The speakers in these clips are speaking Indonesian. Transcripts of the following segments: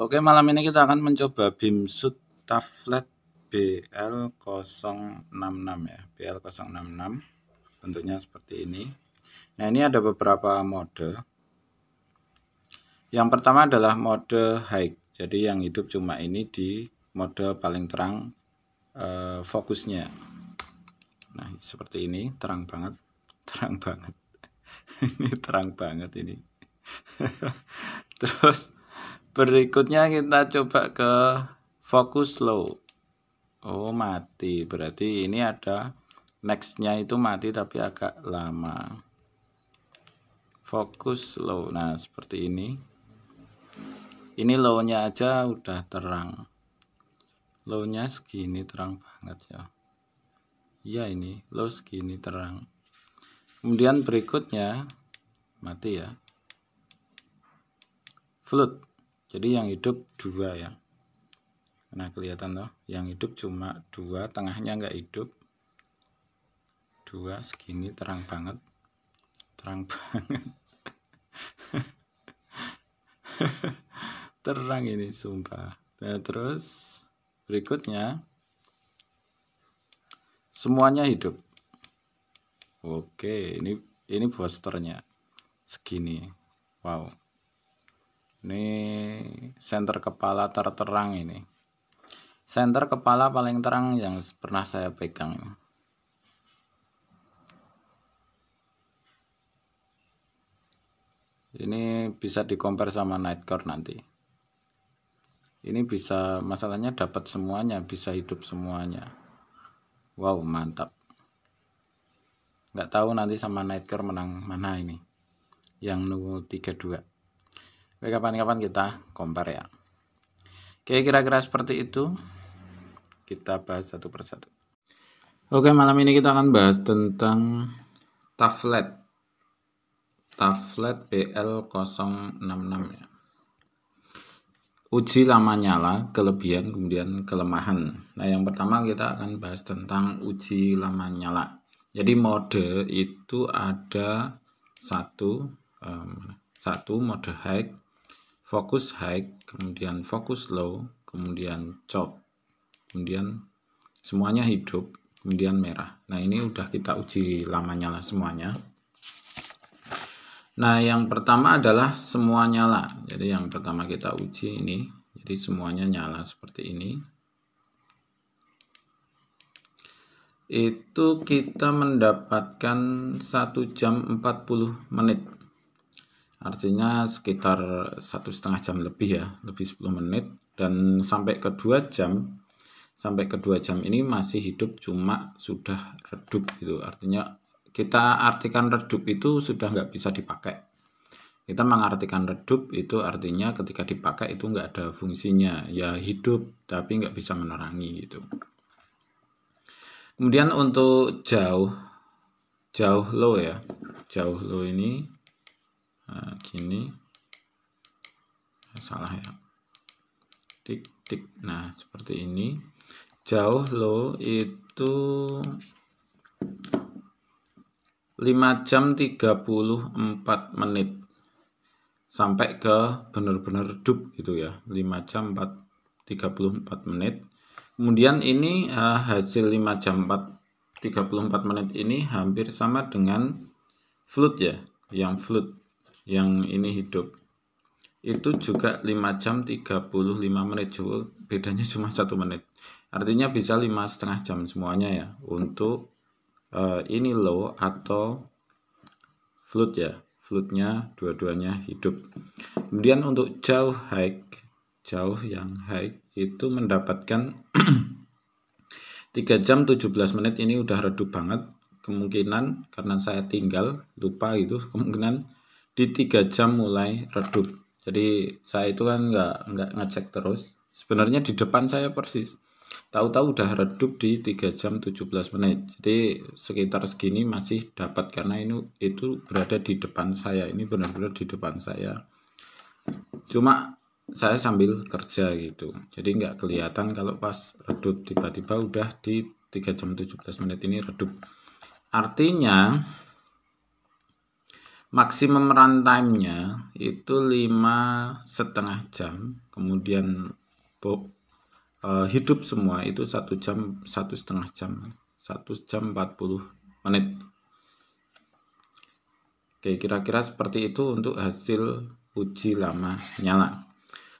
Oke, malam ini kita akan mencoba BIMSUT Taflet BL066 ya. BL066 bentuknya seperti ini. Nah, ini ada beberapa mode. Yang pertama adalah mode high. Jadi yang hidup cuma ini di mode paling terang eh, fokusnya. Nah, seperti ini, terang banget. Terang banget. ini terang banget ini. Terus Berikutnya kita coba ke fokus low. Oh, mati. Berarti ini ada nextnya itu mati tapi agak lama. Fokus low. Nah, seperti ini. Ini lownya aja udah terang. Lownya segini terang banget ya. Ya ini, low segini terang. Kemudian berikutnya mati ya. Flood jadi yang hidup dua ya nah kelihatan loh yang hidup cuma dua tengahnya nggak hidup dua segini terang banget terang banget terang ini sumpah nah, terus berikutnya semuanya hidup oke ini ini posternya segini wow ini senter kepala terterang ini senter kepala paling terang yang pernah saya pegang ini bisa dikompar sama nightcore nanti ini bisa masalahnya dapat semuanya bisa hidup semuanya wow mantap nggak tahu nanti sama nightcore menang mana ini yang nu 32 Oke, kapan-kapan kita compare ya. Oke, kira-kira seperti itu. Kita bahas satu persatu. Oke, malam ini kita akan bahas tentang Taflet. Taflet BL066 ya. Uji lama nyala, kelebihan, kemudian kelemahan. Nah, yang pertama kita akan bahas tentang uji lama nyala. Jadi mode itu ada satu, um, satu mode high, fokus high, kemudian fokus low, kemudian chop, kemudian semuanya hidup, kemudian merah. Nah ini udah kita uji lamanya lah semuanya. Nah yang pertama adalah semua nyala. Jadi yang pertama kita uji ini, jadi semuanya nyala seperti ini. Itu kita mendapatkan 1 jam 40 menit artinya sekitar satu setengah jam lebih ya lebih 10 menit dan sampai ke 2 jam sampai ke 2 jam ini masih hidup cuma sudah redup gitu artinya kita artikan redup itu sudah nggak bisa dipakai kita mengartikan redup itu artinya ketika dipakai itu nggak ada fungsinya ya hidup tapi nggak bisa menerangi gitu kemudian untuk jauh jauh lo ya jauh lo ini nah, gini nah, salah ya tik tik nah seperti ini jauh lo itu 5 jam 34 menit sampai ke benar-benar redup gitu ya 5 jam 4, 34 menit kemudian ini uh, hasil 5 jam 4, 34 menit ini hampir sama dengan flute ya yang flute yang ini hidup itu juga 5 jam 35 menit juga bedanya cuma satu menit artinya bisa lima setengah jam semuanya ya untuk uh, ini low atau flood ya flutnya dua-duanya hidup kemudian untuk jauh high jauh yang high itu mendapatkan 3 jam 17 menit ini udah redup banget kemungkinan karena saya tinggal lupa itu kemungkinan di tiga jam mulai redup jadi saya itu kan nggak nggak ngecek terus sebenarnya di depan saya persis tahu-tahu udah redup di 3 jam 17 menit jadi sekitar segini masih dapat karena ini itu berada di depan saya ini benar-benar di depan saya cuma saya sambil kerja gitu jadi nggak kelihatan kalau pas redup tiba-tiba udah di 3 jam 17 menit ini redup artinya Maksimum runtime-nya itu lima setengah jam, kemudian uh, hidup semua itu satu jam satu setengah jam, satu jam 40 menit. Oke, kira-kira seperti itu untuk hasil uji lama nyala.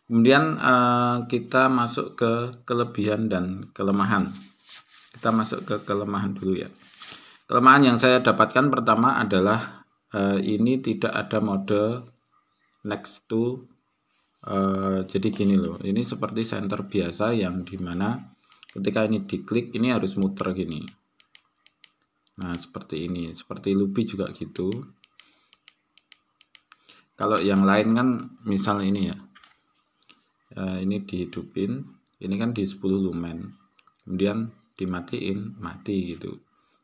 Kemudian uh, kita masuk ke kelebihan dan kelemahan. Kita masuk ke kelemahan dulu ya. Kelemahan yang saya dapatkan pertama adalah Eh, ini tidak ada mode next to uh, jadi gini loh ini seperti center biasa yang dimana ketika ini diklik ini harus muter gini nah seperti ini seperti lubi juga gitu kalau yang lain kan misal ini ya uh, ini dihidupin ini kan di 10 lumen kemudian dimatiin mati gitu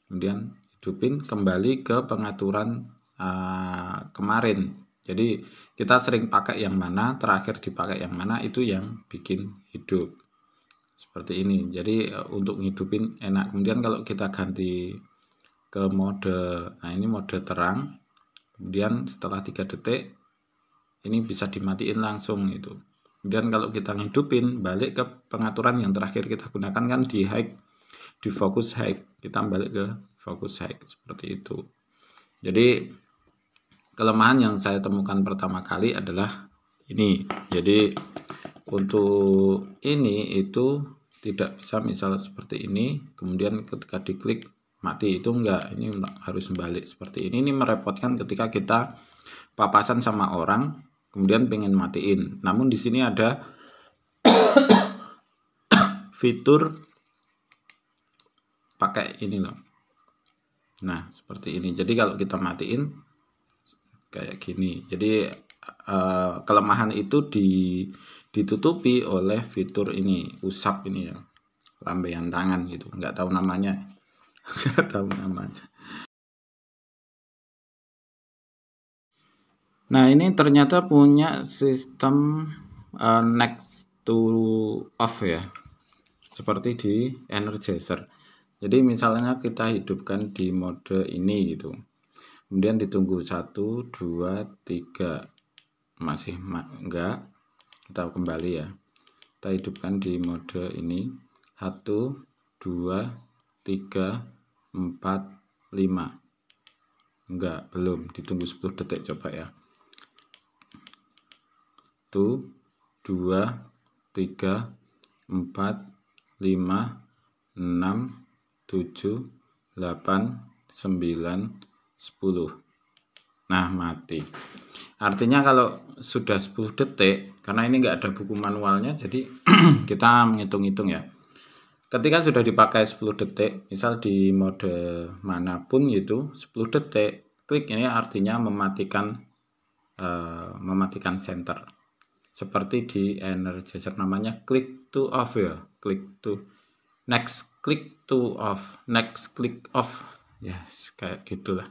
kemudian hidupin kembali ke pengaturan uh, kemarin. Jadi kita sering pakai yang mana, terakhir dipakai yang mana itu yang bikin hidup. Seperti ini. Jadi eh, untuk ngidupin enak. Kemudian kalau kita ganti ke mode, nah ini mode terang. Kemudian setelah 3 detik ini bisa dimatiin langsung itu. Kemudian kalau kita ngidupin balik ke pengaturan yang terakhir kita gunakan kan di high di fokus high kita balik ke fokus high seperti itu. Jadi kelemahan yang saya temukan pertama kali adalah ini jadi untuk ini itu tidak bisa misal seperti ini kemudian ketika diklik mati itu enggak ini harus balik seperti ini ini merepotkan ketika kita papasan sama orang kemudian pengen matiin namun di sini ada fitur pakai ini loh nah seperti ini jadi kalau kita matiin kayak gini. Jadi uh, kelemahan itu di, ditutupi oleh fitur ini, usap ini ya, lambaian tangan gitu. Nggak tahu namanya, nggak tahu namanya. Nah ini ternyata punya sistem uh, next to off ya, seperti di Energizer. Jadi misalnya kita hidupkan di mode ini gitu kemudian ditunggu 1 2 3 masih ma enggak kita kembali ya kita hidupkan di mode ini 1 2 3 4 5 enggak belum ditunggu 10 detik coba ya 1 2 3 4 5 6 7 8 9 10. Nah, mati. Artinya kalau sudah 10 detik, karena ini enggak ada buku manualnya, jadi kita menghitung-hitung ya. Ketika sudah dipakai 10 detik, misal di mode manapun itu 10 detik, klik ini artinya mematikan uh, mematikan center. Seperti di energizer namanya click to off ya, click to next click to off, next click off. Ya, yes, kayak gitulah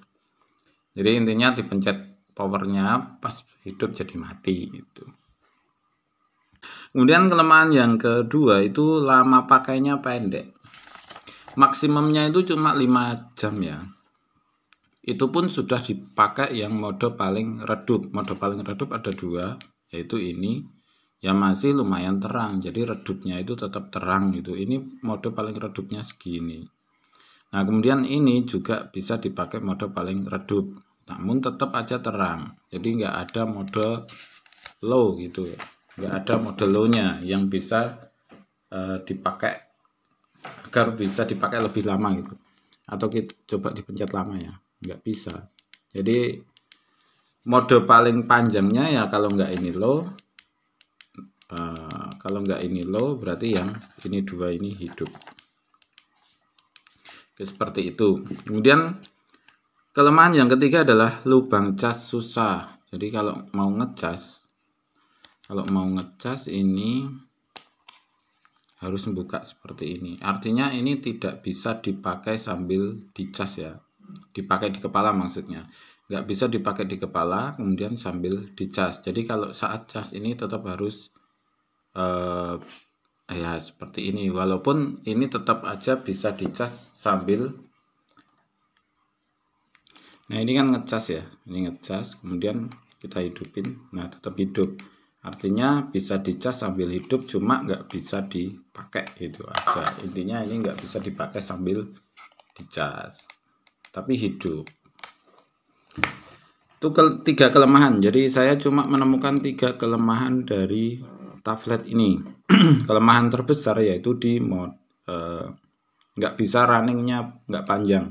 jadi intinya dipencet powernya pas hidup jadi mati itu kemudian kelemahan yang kedua itu lama pakainya pendek maksimumnya itu cuma 5 jam ya itu pun sudah dipakai yang mode paling redup mode paling redup ada dua yaitu ini yang masih lumayan terang jadi redupnya itu tetap terang gitu ini mode paling redupnya segini Nah, kemudian ini juga bisa dipakai mode paling redup, namun tetap aja terang. Jadi nggak ada mode low gitu Nggak ada mode low-nya yang bisa uh, dipakai agar bisa dipakai lebih lama gitu. Atau kita coba dipencet lama ya. Nggak bisa. Jadi mode paling panjangnya ya kalau nggak ini low, uh, kalau nggak ini low berarti yang ini dua ini hidup. Oke, seperti itu. Kemudian kelemahan yang ketiga adalah lubang cas susah. Jadi kalau mau ngecas kalau mau ngecas ini harus membuka seperti ini. Artinya ini tidak bisa dipakai sambil dicas ya. Dipakai di kepala maksudnya. Nggak bisa dipakai di kepala kemudian sambil dicas. Jadi kalau saat cas ini tetap harus eh, ya seperti ini walaupun ini tetap aja bisa dicas sambil nah ini kan ngecas ya ini ngecas kemudian kita hidupin nah tetap hidup artinya bisa dicas sambil hidup cuma nggak bisa dipakai itu aja intinya ini nggak bisa dipakai sambil dicas tapi hidup itu ke, tiga kelemahan jadi saya cuma menemukan tiga kelemahan dari tablet ini kelemahan terbesar yaitu di mod nggak eh, nggak bisa runningnya nggak panjang.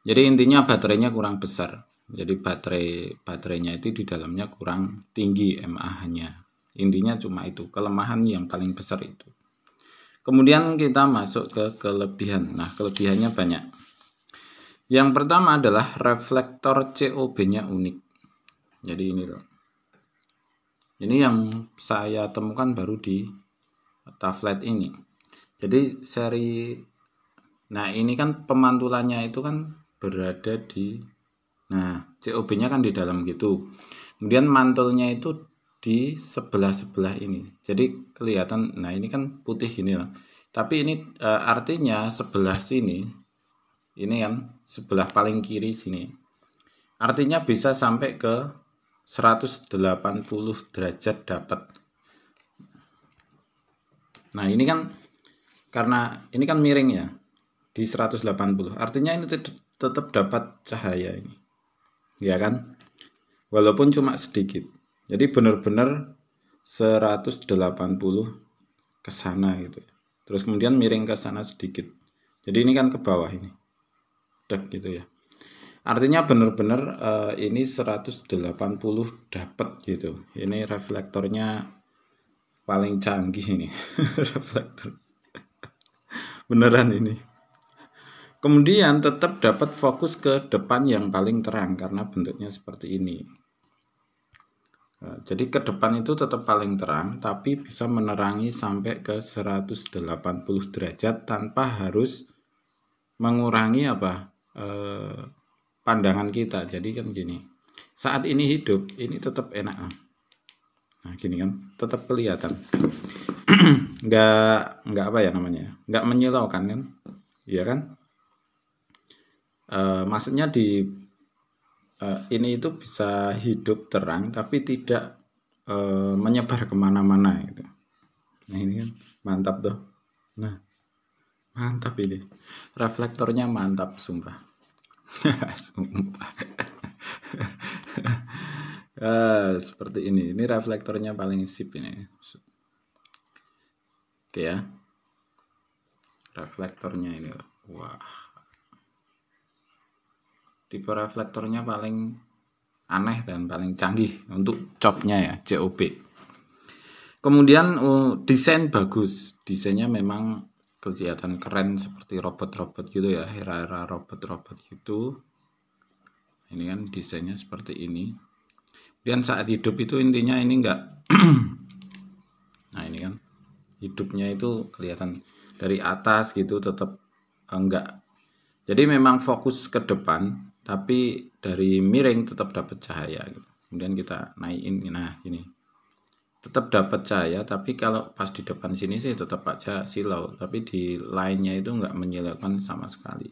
Jadi intinya baterainya kurang besar. Jadi baterai baterainya itu di dalamnya kurang tinggi MAH-nya. Intinya cuma itu kelemahan yang paling besar itu. Kemudian kita masuk ke kelebihan. Nah, kelebihannya banyak. Yang pertama adalah reflektor COB-nya unik. Jadi ini loh. Ini yang saya temukan baru di tablet ini. Jadi seri nah ini kan pemantulannya itu kan berada di nah COB-nya kan di dalam gitu. Kemudian mantulnya itu di sebelah-sebelah ini. Jadi kelihatan nah ini kan putih gini lah. Tapi ini e, artinya sebelah sini ini kan sebelah paling kiri sini. Artinya bisa sampai ke 180 derajat dapat. Nah, ini kan karena ini kan miring ya di 180. Artinya ini tetap dapat cahaya ini. Ya kan? Walaupun cuma sedikit. Jadi benar-benar 180 ke sana gitu. Ya. Terus kemudian miring ke sana sedikit. Jadi ini kan ke bawah ini. Dek gitu ya. Artinya benar-benar uh, ini 180 dapat gitu. Ini reflektornya paling canggih ini reflektor. Beneran ini. Kemudian tetap dapat fokus ke depan yang paling terang karena bentuknya seperti ini. Eh, jadi ke depan itu tetap paling terang tapi bisa menerangi sampai ke 180 derajat tanpa harus mengurangi apa? Eh, pandangan kita. Jadi kan gini, saat ini hidup ini tetap enak. Nah gini kan, tetap kelihatan. nggak nggak apa ya namanya, nggak menyilaukan kan, iya kan? E, maksudnya di e, ini itu bisa hidup terang tapi tidak e, menyebar kemana-mana gitu. Nah ini kan mantap tuh. Nah mantap ini, reflektornya mantap sumpah uh, seperti ini. Ini reflektornya paling sip ini. Oke ya. Reflektornya ini. Wah. Tipe reflektornya paling aneh dan paling canggih untuk copnya ya, COB. Kemudian uh, desain bagus. Desainnya memang kelihatan keren seperti robot-robot gitu ya era-era robot-robot gitu ini kan desainnya seperti ini kemudian saat hidup itu intinya ini enggak nah ini kan hidupnya itu kelihatan dari atas gitu tetap enggak eh, jadi memang fokus ke depan tapi dari miring tetap dapat cahaya gitu. kemudian kita naikin nah ini tetap dapat cahaya tapi kalau pas di depan sini sih tetap aja silau tapi di lainnya itu nggak menyilaukan sama sekali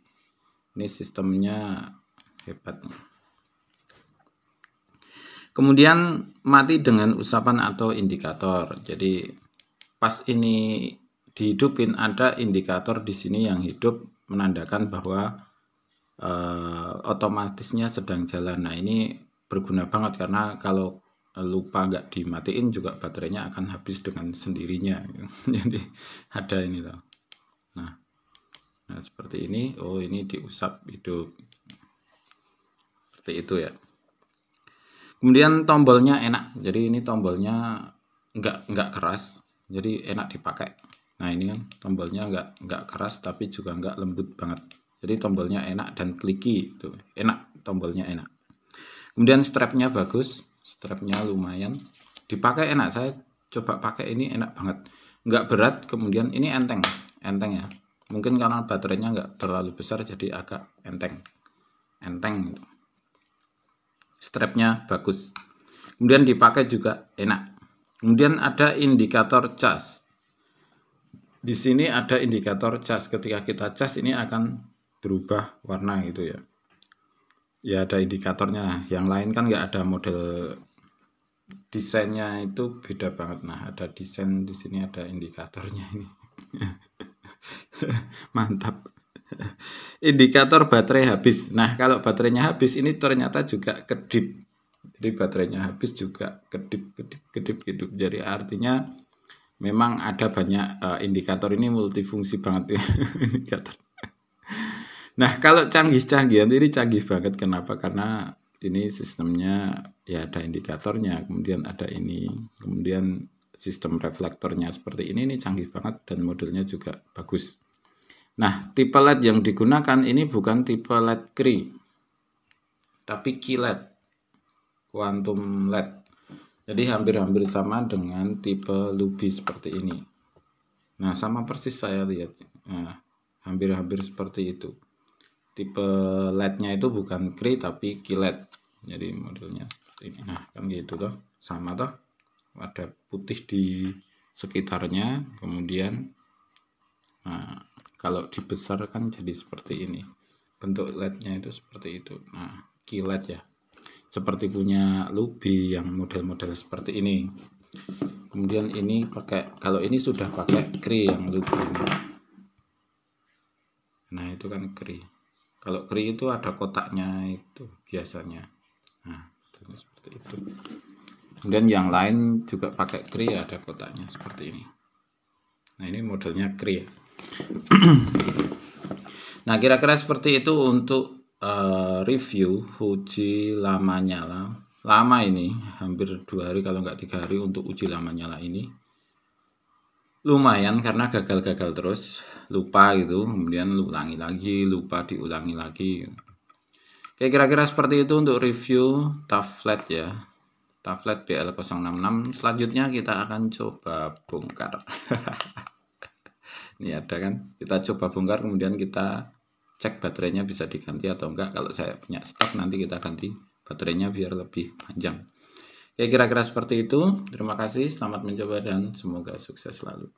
ini sistemnya hebat kemudian mati dengan usapan atau indikator jadi pas ini dihidupin ada indikator di sini yang hidup menandakan bahwa eh, otomatisnya sedang jalan nah ini berguna banget karena kalau lupa nggak dimatiin juga baterainya akan habis dengan sendirinya jadi ada ini loh nah nah seperti ini oh ini diusap hidup seperti itu ya kemudian tombolnya enak jadi ini tombolnya nggak nggak keras jadi enak dipakai nah ini kan tombolnya nggak nggak keras tapi juga nggak lembut banget jadi tombolnya enak dan kliki itu enak tombolnya enak kemudian strapnya bagus strapnya lumayan dipakai enak saya coba pakai ini enak banget nggak berat kemudian ini enteng enteng ya mungkin karena baterainya nggak terlalu besar jadi agak enteng enteng gitu. strapnya bagus kemudian dipakai juga enak kemudian ada indikator cas di sini ada indikator cas ketika kita cas ini akan berubah warna gitu ya ya ada indikatornya yang lain kan nggak ada model desainnya itu beda banget nah ada desain di sini ada indikatornya ini mantap indikator baterai habis nah kalau baterainya habis ini ternyata juga kedip jadi baterainya habis juga kedip kedip kedip gitu jadi artinya memang ada banyak uh, indikator ini multifungsi banget ya indikator Nah, kalau canggih-canggih ini canggih banget kenapa? Karena ini sistemnya ya ada indikatornya, kemudian ada ini, kemudian sistem reflektornya seperti ini ini canggih banget dan modelnya juga bagus. Nah, tipe LED yang digunakan ini bukan tipe LED kri, tapi key LED, quantum LED. Jadi hampir-hampir sama dengan tipe lubi seperti ini. Nah, sama persis saya lihat. Nah, hampir-hampir seperti itu tipe LED-nya itu bukan kri tapi kilat jadi modelnya ini nah kan gitu toh sama toh ada putih di sekitarnya kemudian nah, kalau dibesarkan jadi seperti ini bentuk LED-nya itu seperti itu nah kilat ya seperti punya lubi yang model-model seperti ini kemudian ini pakai kalau ini sudah pakai kri yang lubi ini. nah itu kan kri kalau kri itu ada kotaknya itu biasanya nah seperti itu kemudian yang lain juga pakai kri ada kotaknya seperti ini nah ini modelnya kri nah kira-kira seperti itu untuk uh, review uji lama nyala lama ini hampir dua hari kalau nggak tiga hari untuk uji lama nyala ini lumayan karena gagal-gagal terus lupa gitu kemudian ulangi lagi lupa diulangi lagi oke kira-kira seperti itu untuk review taflet ya taflet BL066 selanjutnya kita akan coba bongkar ini ada kan kita coba bongkar kemudian kita cek baterainya bisa diganti atau enggak kalau saya punya stok nanti kita ganti baterainya biar lebih panjang Ya kira-kira seperti itu. Terima kasih, selamat mencoba dan semoga sukses selalu.